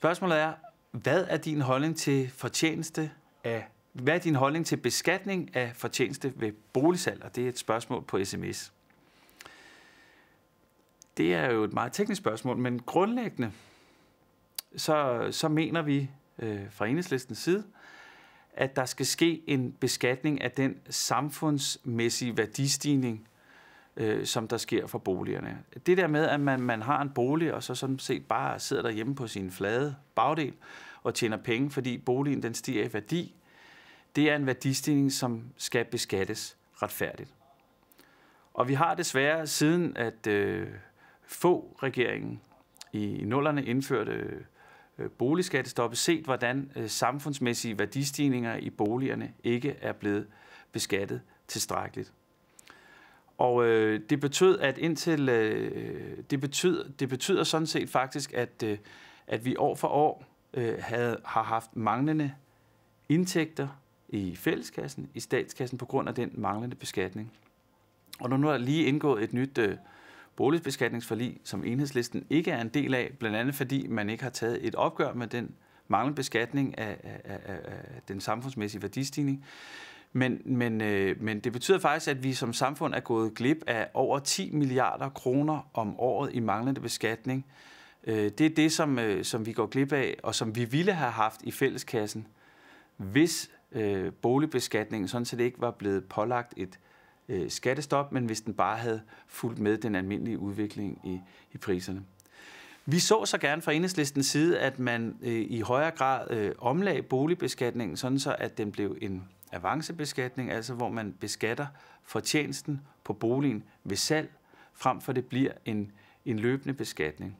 Spørgsmålet er, hvad er din holdning til fortjeneste af hvad er din holdning til beskatning af fortjeneste ved boligsalg? Og det er et spørgsmål på sms. Det er jo et meget teknisk spørgsmål, men grundlæggende, så, så mener vi øh, fra enhedslistens side, at der skal ske en beskatning af den samfundsmæssige værdistigning, øh, som der sker for boligerne. Det der med, at man, man har en bolig, og så sådan set bare sidder derhjemme på sin flade bagdel og tjener penge, fordi boligen den stiger i værdi, det er en værdistigning, som skal beskattes retfærdigt. Og vi har desværre siden, at øh, få regeringen i nullerne indførte øh, boligskattestoppet, set hvordan øh, samfundsmæssige værdistigninger i boligerne ikke er blevet beskattet tilstrækkeligt. Og øh, det betød, at indtil øh, det, betød, det betyder sådan set faktisk, at, øh, at vi år for år øh, havde, har haft manglende indtægter i fælleskassen, i statskassen, på grund af den manglende beskatning. Og når nu er der lige indgået et nyt øh, boligbeskatningsforlig, som enhedslisten ikke er en del af, blandt andet fordi man ikke har taget et opgør med den manglende beskatning af, af, af, af den samfundsmæssige værdistigning, men, men, øh, men det betyder faktisk, at vi som samfund er gået glip af over 10 milliarder kroner om året i manglende beskatning. Øh, det er det, som, øh, som vi går glip af, og som vi ville have haft i fælleskassen, hvis øh, boligbeskatningen sådan set ikke var blevet pålagt et øh, skattestop, men hvis den bare havde fulgt med den almindelige udvikling i, i priserne. Vi så så gerne fra enhedslistens side, at man øh, i højere grad øh, omlag boligbeskatningen, sådan så at den blev en avancebeskatning, altså hvor man beskatter fortjenesten på boligen ved salg, frem for det bliver en, en løbende beskatning.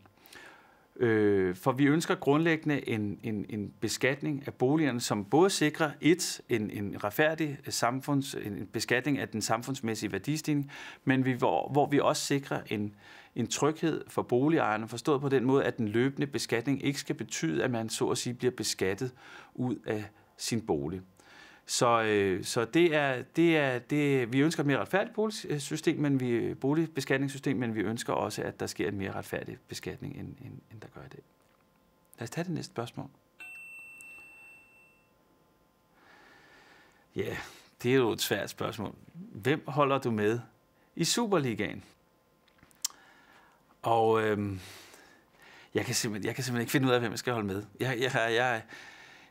Øh, for vi ønsker grundlæggende en, en, en beskatning af boligerne, som både sikrer et, en, en retfærdig samfunds, en beskatning af den samfundsmæssige værdistigning, men vi, hvor, hvor vi også sikrer en, en tryghed for boligejerne, forstået på den måde, at den løbende beskatning ikke skal betyde, at man så at sige bliver beskattet ud af sin bolig. Så, øh, så det er, det er, det, vi ønsker et mere retfærdigt boligsystem, men vi, boligbeskatningssystem, men vi ønsker også, at der sker en mere retfærdig beskatning, end, end, end der gør i dag. Lad os tage det næste spørgsmål. Ja, det er jo et svært spørgsmål. Hvem holder du med i Superligaen? Og øhm, jeg, kan jeg kan simpelthen ikke finde ud af, hvem jeg skal holde med. Jeg, jeg, jeg,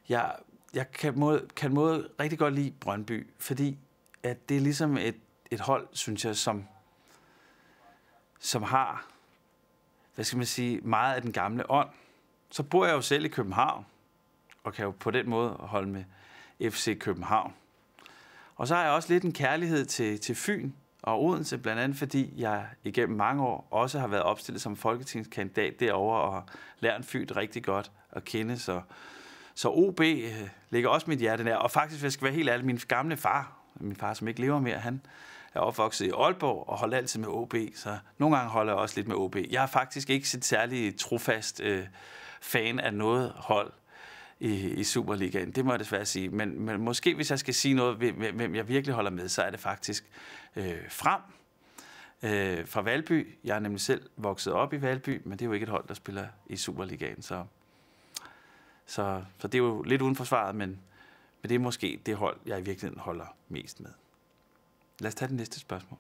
jeg jeg kan, måde, kan måde rigtig godt lide Brøndby, fordi at det er ligesom et, et hold, synes jeg, som, som har, hvad skal man sige, meget af den gamle ånd. Så bor jeg jo selv i København, og kan jo på den måde holde med FC København. Og så har jeg også lidt en kærlighed til, til Fyn og Odense, blandt andet fordi jeg igennem mange år også har været opstillet som folketingskandidat derovre og lært Fyn rigtig godt at kende, så så OB øh, ligger også mit hjerte nær. Og faktisk, hvis jeg skal være helt ærlig, min gamle far, min far, som ikke lever mere, han er opvokset i Aalborg og holder altid med OB, så nogle gange holder jeg også lidt med OB. Jeg er faktisk ikke så særlig trofast øh, fan af noget hold i, i Superligaen. Det må jeg desværre sige. Men, men måske, hvis jeg skal sige noget, hvem jeg virkelig holder med, så er det faktisk øh, frem øh, fra Valby. Jeg er nemlig selv vokset op i Valby, men det er jo ikke et hold, der spiller i Superligaen, så så, så det er jo lidt uden for svaret, men, men det er måske det hold, jeg i virkeligheden holder mest med. Lad os tage det næste spørgsmål.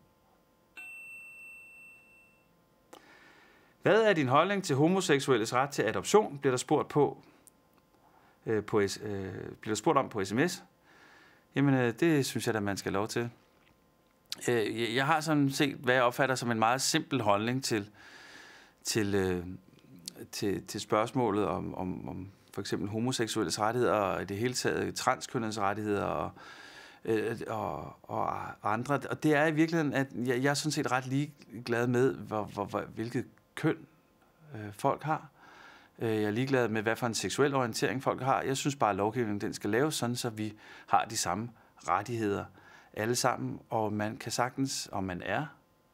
Hvad er din holdning til homoseksuelles ret til adoption, bliver der spurgt på, øh, på øh, bliver der spurgt om på sms. Jamen, øh, det synes jeg at man skal lov til. Øh, jeg har sådan set, hvad jeg opfatter som en meget simpel holdning til, til, øh, til, til spørgsmålet om, om, om for eksempel homoseksuelles rettigheder og i det hele taget transkønnedes rettigheder og, øh, og, og andre. Og det er i virkeligheden, at jeg, jeg er sådan set ret ligeglad med, hvor, hvor, hvor, hvilket køn øh, folk har. Øh, jeg er ligeglad med, hvad for en seksuel orientering folk har. Jeg synes bare, at lovgivningen den skal laves sådan, så vi har de samme rettigheder alle sammen. Og man kan sagtens, om man er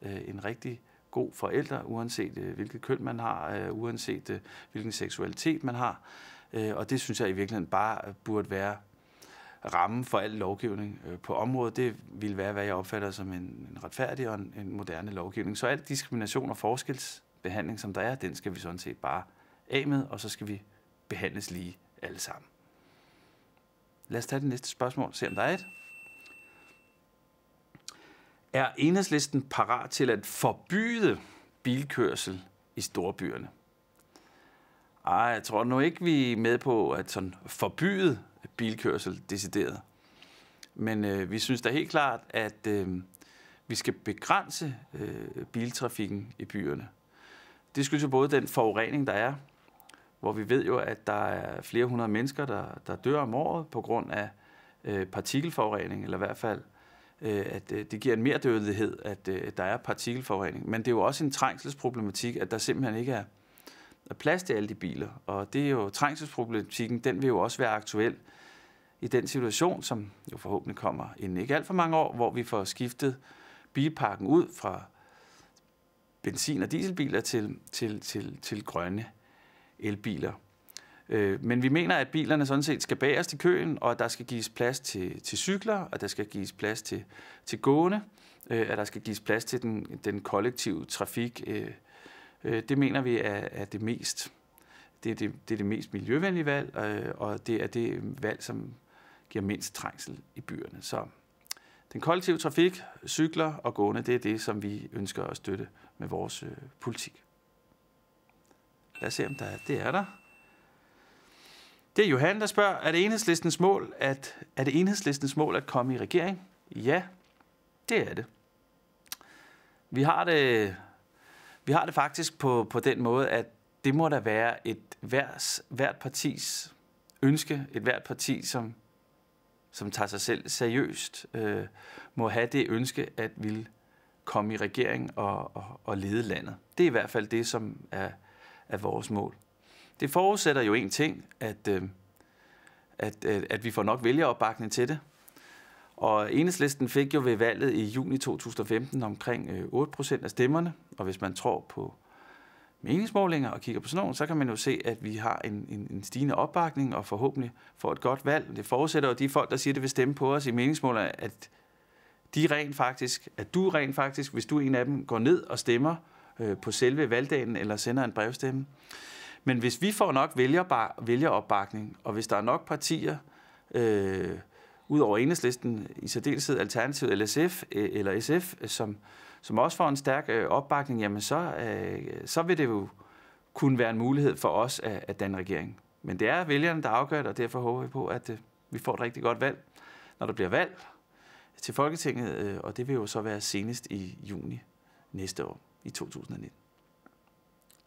øh, en rigtig god forælder, uanset øh, hvilket køn man har, øh, uanset øh, hvilken seksualitet man har, Øh, og det synes jeg i virkeligheden bare øh, burde være rammen for al lovgivning øh, på området. Det ville være, hvad jeg opfatter som en, en retfærdig og en, en moderne lovgivning. Så al diskrimination og forskelsbehandling, som der er, den skal vi sådan set bare af med, og så skal vi behandles lige alle sammen. Lad os tage det næste spørgsmål se, om der er et. Er enhedslisten parat til at forbyde bilkørsel i storbyerne? Ej, jeg tror nu ikke, vi er med på at sådan forbyde bilkørsel decideret. Men øh, vi synes da helt klart, at øh, vi skal begrænse øh, biltrafikken i byerne. Det skyldes jo både den forurening, der er, hvor vi ved jo, at der er flere hundrede mennesker, der, der dør om året på grund af øh, partikelforurening, eller i hvert fald, øh, at øh, det giver en mere dødelighed, at øh, der er partikelforurening. Men det er jo også en trængselsproblematik, at der simpelthen ikke er er plads til alle de biler. Og det er jo trængselsproblematikken, den vil jo også være aktuel i den situation, som jo forhåbentlig kommer inden ikke alt for mange år, hvor vi får skiftet bilparken ud fra benzin- og dieselbiler til, til, til, til grønne elbiler. Øh, men vi mener, at bilerne sådan set skal bagerst i køen, og at der skal gives plads til, til cykler, og der skal gives plads til, til gående, øh, at der skal gives plads til den, den kollektive trafik, øh, Øh, det mener vi er, er det mest det er det, det er det mest miljøvenlige valg, øh, og det er det valg, som giver mindst trængsel i byerne. Så den kollektive trafik, cykler og gående, det er det, som vi ønsker at støtte med vores øh, politik. Lad os se, om der er. Det er der. Det er Johan, der spørger, er det enhedslistens mål at, er det enhedslistens mål at komme i regering? Ja, det er det. Vi har det vi har det faktisk på, på den måde, at det må der være et værs, hvert partis ønske, et hvert parti, som, som tager sig selv seriøst, øh, må have det ønske at ville komme i regering og, og, og lede landet. Det er i hvert fald det, som er, er vores mål. Det forudsætter jo en ting, at, øh, at, at, øh, at vi får nok vælgeropbakning til det. Og enhedslisten fik jo ved valget i juni 2015 omkring 8 øh, procent af stemmerne, og hvis man tror på meningsmålinger og kigger på sådan nogle, så kan man jo se, at vi har en, en, en stigende opbakning og forhåbentlig får et godt valg. Det forudsætter jo de folk, der siger, at det vil stemme på os i meningsmålinger, at de rent faktisk, at du rent faktisk, hvis du er en af dem, går ned og stemmer øh, på selve valgdagen eller sender en brevstemme. Men hvis vi får nok vælgeropbakning, og hvis der er nok partier, øh, ud over enhedslisten, i særdeleshed Alternativet, LSF eh, eller SF, eh, som, som også får en stærk eh, opbakning, jamen så, så vil det jo kunne være en mulighed for os at, at danne regering. Men det er vælgerne, der afgør det, og derfor håber vi på, at vi får et rigtig godt valg, når der bliver valg til Folketinget, og det vil jo så være senest i juni næste år, i 2019.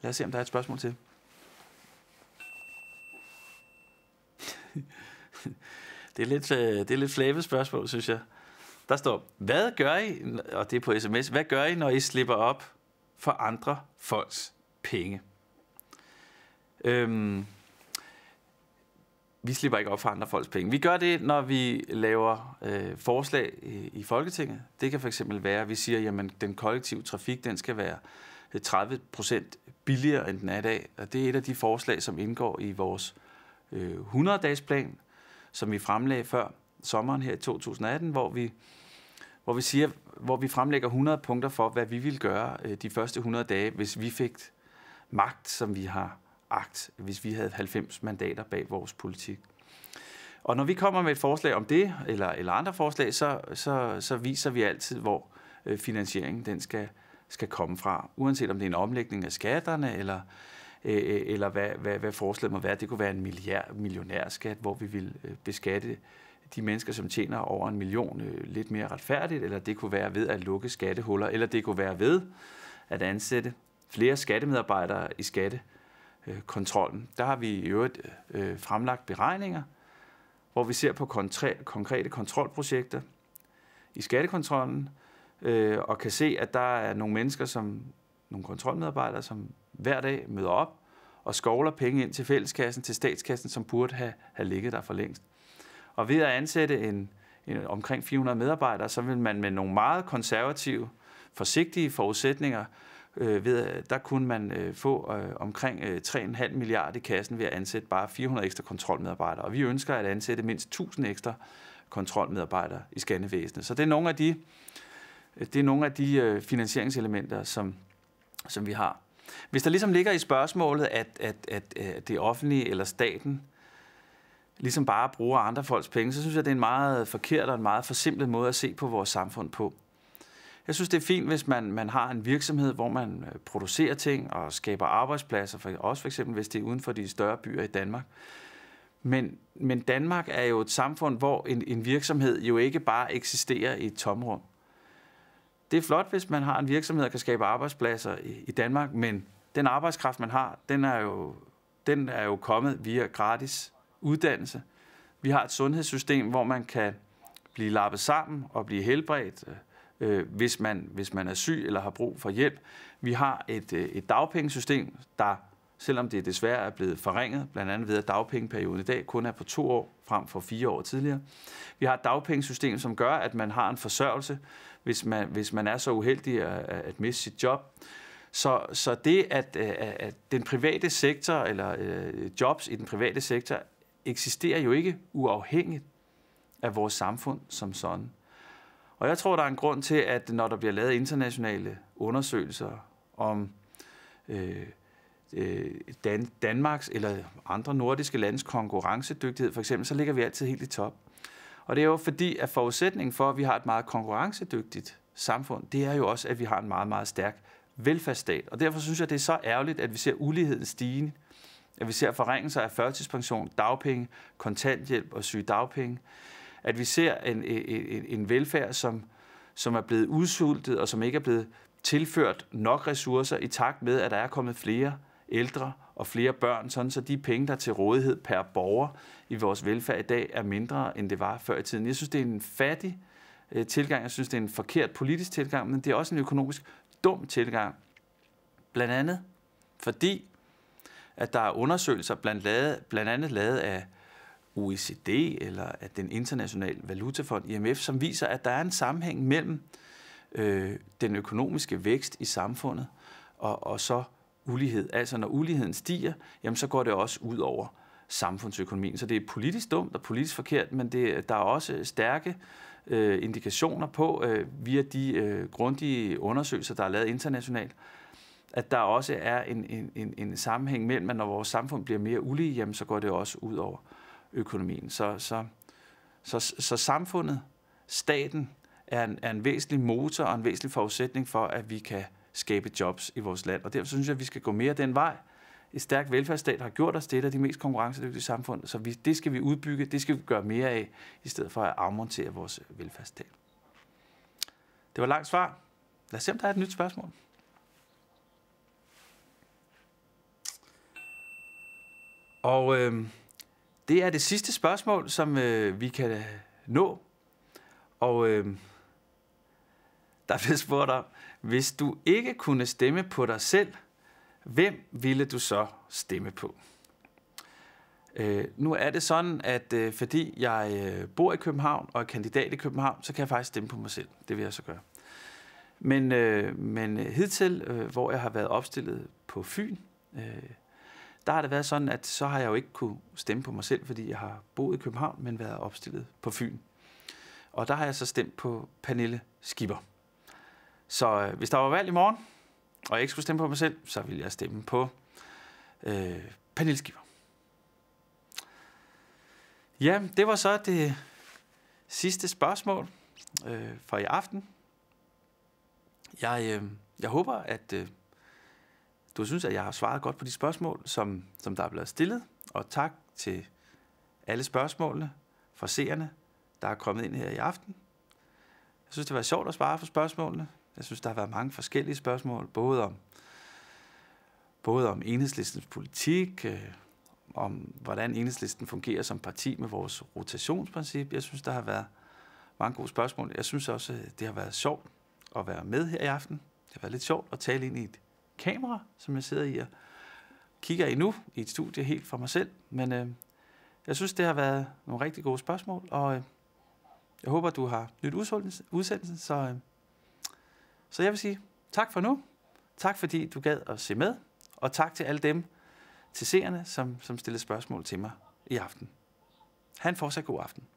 Lad os se, om der er et spørgsmål til. Det er lidt, øh, det er lidt flævet spørgsmål, synes jeg. Der står, hvad gør I, og det er på sms, hvad gør I, når I slipper op for andre folks penge? Øhm, vi slipper ikke op for andre folks penge. Vi gør det, når vi laver øh, forslag i, i Folketinget. Det kan fx være, at vi siger, at den kollektive trafik den skal være 30 øh, procent billigere, end den er i dag. Og det er et af de forslag, som indgår i vores øh, 100-dages plan, som vi fremlagde før sommeren her i 2018, hvor vi, hvor vi, siger, hvor vi fremlægger 100 punkter for, hvad vi ville gøre øh, de første 100 dage, hvis vi fik magt, som vi har agt, hvis vi havde 90 mandater bag vores politik. Og når vi kommer med et forslag om det, eller, eller andre forslag, så, så, så viser vi altid, hvor øh, finansieringen den skal, skal komme fra. Uanset om det er en omlægning af skatterne, eller Øh, øh, eller hvad, hvad, hvad forslaget må være. Det kunne være en milliard, millionærskat, hvor vi vil øh, beskatte de mennesker, som tjener over en million, lidt mere retfærdigt, eller det kunne være ved at lukke skattehuller, eller det kunne være ved at ansætte flere skattemedarbejdere i skattekontrollen. Der har vi i øvrigt fremlagt beregninger, hvor vi ser på konkrete kontrolprojekter i skattekontrollen, øh, og kan se, at der er nogle mennesker, som nogle kontrolmedarbejdere, som hver dag møder op og skovler penge ind til fælleskassen, til statskassen, som burde have, have ligget der for længst. Og ved at ansætte en, en, omkring 400 medarbejdere, så vil man med nogle meget konservative, forsigtige forudsætninger, øh, ved, der kunne man øh, få øh, omkring øh, 3,5 milliarder i kassen ved at ansætte bare 400 ekstra kontrolmedarbejdere. Og vi ønsker at ansætte mindst 1000 ekstra kontrolmedarbejdere i skandevæsenet. Så det er nogle af de, det er nogle af de øh, finansieringselementer, som, som vi har. Hvis der ligesom ligger i spørgsmålet, at, at, at, at det offentlige eller staten ligesom bare bruger andre folks penge, så synes jeg, det er en meget forkert og en meget forsimplet måde at se på vores samfund på. Jeg synes, det er fint, hvis man, man har en virksomhed, hvor man øh, producerer ting og skaber arbejdspladser, for, også for eksempel, hvis det er uden for de større byer i Danmark. Men, men Danmark er jo et samfund, hvor en, en virksomhed jo ikke bare eksisterer i et tomrum det er flot, hvis man har en virksomhed, der kan skabe arbejdspladser i, i Danmark, men den arbejdskraft, man har, den er, jo, den er jo kommet via gratis uddannelse. Vi har et sundhedssystem, hvor man kan blive lappet sammen og blive helbredt, øh, hvis, man, hvis man er syg eller har brug for hjælp. Vi har et, øh, et dagpengesystem, der, selvom det desværre er blevet forringet, blandt andet ved at dagpengeperioden i dag kun er på to år frem for fire år tidligere. Vi har et dagpengesystem, som gør, at man har en forsørgelse, hvis man, hvis man er så uheldig at, at miste sit job. Så, så det, at, øh, at den private sektor, eller øh, jobs i den private sektor, eksisterer jo ikke uafhængigt af vores samfund som sådan. Og jeg tror, der er en grund til, at når der bliver lavet internationale undersøgelser om øh, øh, Dan, Danmarks eller andre nordiske landes konkurrencedygtighed, for eksempel, så ligger vi altid helt i top. Og det er jo fordi, at forudsætningen for, at vi har et meget konkurrencedygtigt samfund, det er jo også, at vi har en meget, meget stærk velfærdsstat. Og derfor synes jeg, det er så ærgerligt, at vi ser uligheden stige, at vi ser forringelser af førtidspension, dagpenge, kontanthjælp og sygedagpenge, at vi ser en, en, en velfærd, som, som er blevet udsultet og som ikke er blevet tilført nok ressourcer i takt med, at der er kommet flere ældre og flere børn, sådan så de penge, der er til rådighed per borger i vores velfærd i dag, er mindre, end det var før i tiden. Jeg synes, det er en fattig øh, tilgang. Jeg synes, det er en forkert politisk tilgang, men det er også en økonomisk dum tilgang. Blandt andet fordi, at der er undersøgelser blandt, lavet, blandt andet lavet af OECD eller af den internationale valutafond IMF, som viser, at der er en sammenhæng mellem øh, den økonomiske vækst i samfundet og, og så ulighed. Altså når uligheden stiger, jamen, så går det også ud over samfundsøkonomien. Så det er politisk dumt og politisk forkert, men det, der er også stærke øh, indikationer på, øh, via de øh, grundige undersøgelser, der er lavet internationalt, at der også er en, en, en, en sammenhæng mellem, at når vores samfund bliver mere ulige, jamen, så går det også ud over økonomien. Så, så, så, så samfundet, staten, er en, er en væsentlig motor og en væsentlig forudsætning for, at vi kan skabe jobs i vores land. Og derfor synes jeg, at vi skal gå mere den vej. Et stærkt velfærdsstat har gjort os det, af de mest konkurrencedygtige samfund, så vi, det skal vi udbygge, det skal vi gøre mere af, i stedet for at afmontere vores velfærdsstat. Det var langt svar. Lad os se, om der er et nyt spørgsmål. Og øh, det er det sidste spørgsmål, som øh, vi kan øh, nå. Og øh, der bliver spurgt om, hvis du ikke kunne stemme på dig selv, hvem ville du så stemme på? Øh, nu er det sådan, at øh, fordi jeg øh, bor i København og er kandidat i København, så kan jeg faktisk stemme på mig selv. Det vil jeg så gøre. Men, øh, men øh, hidtil, øh, hvor jeg har været opstillet på Fyn, øh, der har det været sådan, at så har jeg jo ikke kunne stemme på mig selv, fordi jeg har boet i København, men været opstillet på Fyn. Og der har jeg så stemt på Pernille Skipper. Så øh, hvis der var valg i morgen, og jeg ikke skulle stemme på mig selv, så ville jeg stemme på øh, Pernille Skipper. Ja, det var så det sidste spørgsmål øh, for i aften. Jeg, øh, jeg håber, at øh, du synes, at jeg har svaret godt på de spørgsmål, som, som der er blevet stillet. Og tak til alle spørgsmålene fra seerne, der er kommet ind her i aften. Jeg synes, det var sjovt at svare på spørgsmålene. Jeg synes, der har været mange forskellige spørgsmål, både om, både om enhedslistens politik, øh, om hvordan enhedslisten fungerer som parti med vores rotationsprincip. Jeg synes, der har været mange gode spørgsmål. Jeg synes også, øh, det har været sjovt at være med her i aften. Det har været lidt sjovt at tale ind i et kamera, som jeg sidder i og kigger i nu, i et studie helt for mig selv. Men øh, jeg synes, det har været nogle rigtig gode spørgsmål, og øh, jeg håber, du har nyt udsendelsen, så øh, så jeg vil sige tak for nu. Tak fordi du gad at se med. Og tak til alle dem, til seerne, som, som stillede spørgsmål til mig i aften. Han en fortsat god aften.